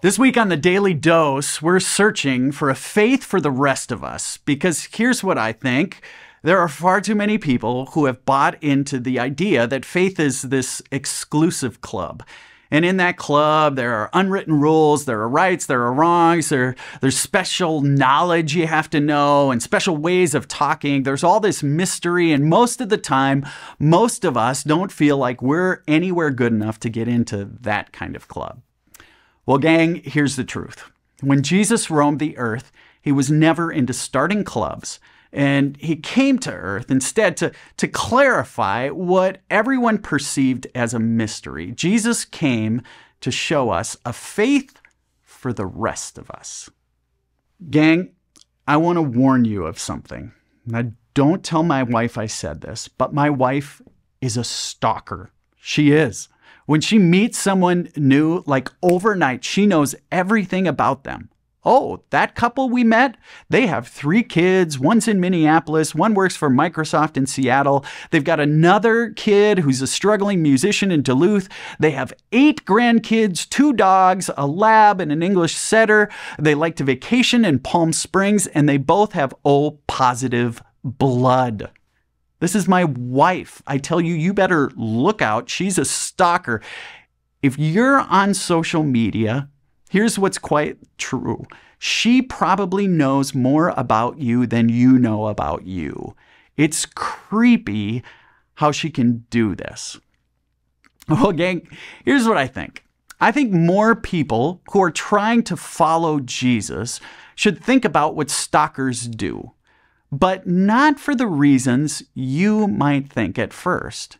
This week on the Daily Dose, we're searching for a faith for the rest of us because here's what I think. There are far too many people who have bought into the idea that faith is this exclusive club. And in that club, there are unwritten rules, there are rights, there are wrongs, there, there's special knowledge you have to know and special ways of talking. There's all this mystery, and most of the time, most of us don't feel like we're anywhere good enough to get into that kind of club. Well, gang, here's the truth. When Jesus roamed the earth, he was never into starting clubs, and he came to earth instead to, to clarify what everyone perceived as a mystery. Jesus came to show us a faith for the rest of us. Gang, I want to warn you of something. Now, don't tell my wife I said this, but my wife is a stalker. She is. When she meets someone new, like overnight, she knows everything about them. Oh, that couple we met? They have three kids. One's in Minneapolis, one works for Microsoft in Seattle. They've got another kid who's a struggling musician in Duluth. They have eight grandkids, two dogs, a lab, and an English setter. They like to vacation in Palm Springs, and they both have O oh, positive blood. This is my wife. I tell you, you better look out. She's a stalker. If you're on social media, here's what's quite true she probably knows more about you than you know about you. It's creepy how she can do this. Well, gang, here's what I think. I think more people who are trying to follow Jesus should think about what stalkers do but not for the reasons you might think at first.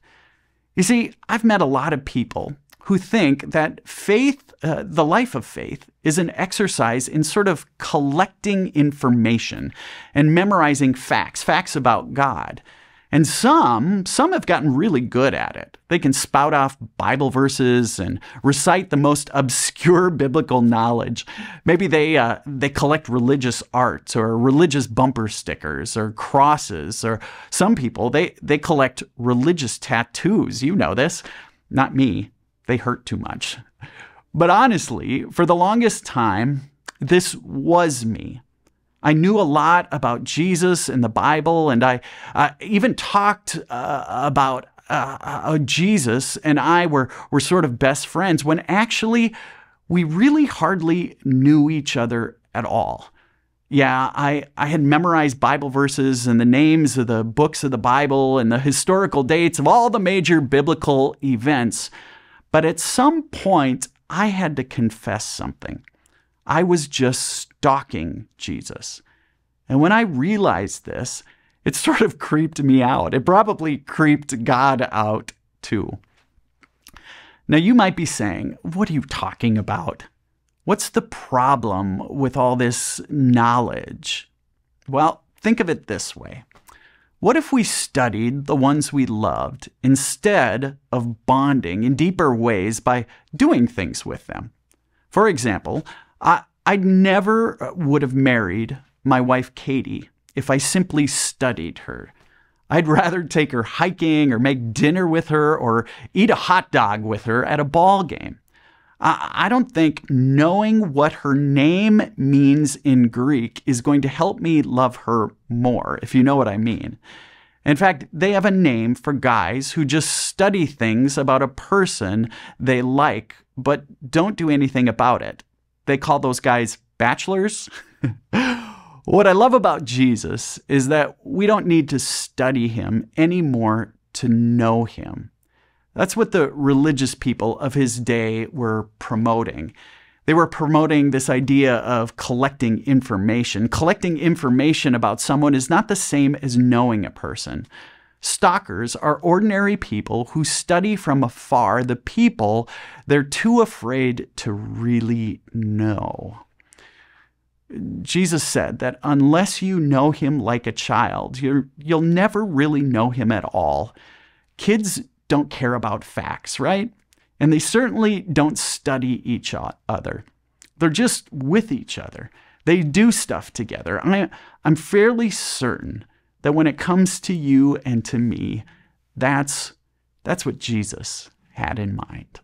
You see, I've met a lot of people who think that faith, uh, the life of faith, is an exercise in sort of collecting information and memorizing facts, facts about God. And some, some have gotten really good at it. They can spout off Bible verses and recite the most obscure biblical knowledge. Maybe they, uh, they collect religious arts or religious bumper stickers or crosses, or some people, they, they collect religious tattoos. You know this. Not me. They hurt too much. But honestly, for the longest time, this was me. I knew a lot about Jesus and the Bible, and I uh, even talked uh, about uh, uh, Jesus and I were, were sort of best friends when actually we really hardly knew each other at all. Yeah, I, I had memorized Bible verses and the names of the books of the Bible and the historical dates of all the major biblical events. But at some point, I had to confess something. I was just stalking Jesus. And when I realized this, it sort of creeped me out. It probably creeped God out too. Now, you might be saying, What are you talking about? What's the problem with all this knowledge? Well, think of it this way What if we studied the ones we loved instead of bonding in deeper ways by doing things with them? For example, I I never uh, would have married my wife Katie if I simply studied her. I'd rather take her hiking or make dinner with her or eat a hot dog with her at a ball game. I don't think knowing what her name means in Greek is going to help me love her more, if you know what I mean. In fact, they have a name for guys who just study things about a person they like but don't do anything about it they call those guys bachelors. what I love about Jesus is that we don't need to study him anymore to know him. That's what the religious people of his day were promoting. They were promoting this idea of collecting information. Collecting information about someone is not the same as knowing a person. Stalkers are ordinary people who study from afar the people they're too afraid to really know. Jesus said that unless you know him like a child, you will never really know him at all. Kids don't care about facts, right? And they certainly don't study each other. They're just with each other. They do stuff together. I, I'm fairly certain that when it comes to you and to me, that's, that's what Jesus had in mind.